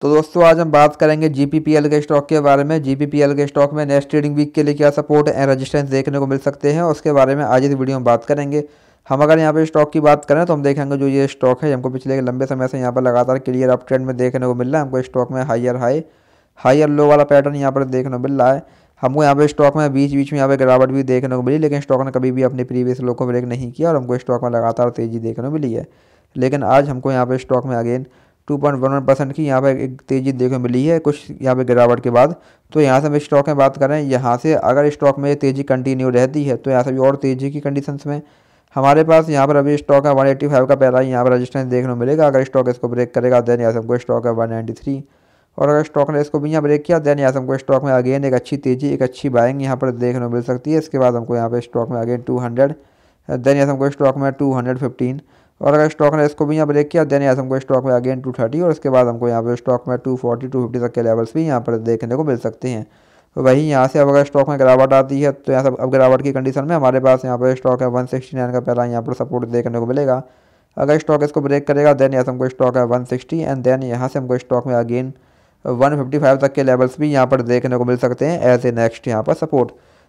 तो दोस्तों आज हम बात करेंगे जीपीपीएल के स्टॉक के बारे में जीपीपीएल के स्टॉक में नेक्स्ट ट्रेडिंग वीक के लिए क्या सपोर्ट एंड रेजिस्टेंस देखने को मिल सकते हैं उसके बारे में आज इस वीडियो में बात करेंगे हम अगर यहाँ पे स्टॉक की बात करें तो हम देखेंगे जो ये स्टॉक है हमको पिछले लंबे समय से यहाँ पर लगातार क्लियर अप ट्रेंड में देखने को मिल रहा है हमको स्टॉक में हाइयर हाई हाइयर लो वाला पैटर्न यहाँ पर देखने को मिल रहा है हमको यहाँ पे स्टॉक में बीच बीच में यहाँ पे गिरावट भी देखने को मिली लेकिन स्टॉक ने कभी भी अपने प्रीवियस लोग को ब्रेक नहीं किया और हमको स्टॉक में लगातार तेजी देखने को मिली है लेकिन आज हमको यहाँ पे स्टॉक में again two point one one percent की यहाँ पर एक तेज़ी देखने मिली है कुछ यहाँ पे गिरावट के बाद तो यहाँ से हम स्टॉक में बात करें यहाँ से अगर स्टॉक में तेज़ी कंटिन्यू रहती है तो यहाँ से भी और तेज़ी की कंडीशंस में हमारे पास यहाँ पर अभी स्टॉक है वन एट्टी फाइव का पहला यहाँ पर रजिस्टेंस देखने को मिलेगा अगर स्टॉक इसको ब्रेक करेगा देन यहाँ से हमको स्टॉक है वन नाइन्टी थ्री और अगर स्टॉक ने इसको भी यहाँ ब्रेक किया देन यहाँ से हमको स्टॉक में अगेन एक अच्छी तेज़ी एक अच्छी बाइंग यहाँ पर देखने को मिल सकती है इसके बाद हमको यहाँ पर स्टॉक में अगेन टू हंड्रेड देन यहाँ से हमको स्टॉक में टू हंड्रेड फिफ्टीन और अगर स्टॉक ने इसको भी यहाँ ब्रेक किया देन आज हमको स्टॉक में अगेन टू थर्टी और उसके बाद हमको यहाँ पर स्टॉक में टू फोर्टी टू फिफ्टी तक के लेवल्स भी यहाँ पर देखने को मिल सकते हैं तो वहीं यहाँ से अब अगर स्टॉक में गिरावट आती है तो यहाँ से अब गिरावट की कंडीशन में हमारे पास यहाँ पर स्टॉक है वन सिक्सटी नाइन का पहला यहाँ पर सपोर्ट देखने को मिलेगा अगर स्टॉक इसको ब्रेक करेगा देन यहाँ से हमको स्टॉक है वन सिक्सटी एंड देन यहाँ से हमको स्टॉक में अगेन वन फिफ्टी फाइव तक के लेवल्स भी यहाँ पर देखने को मिल सकते हैं एज ए नेक्स्ट यहाँ पर सपोर्ट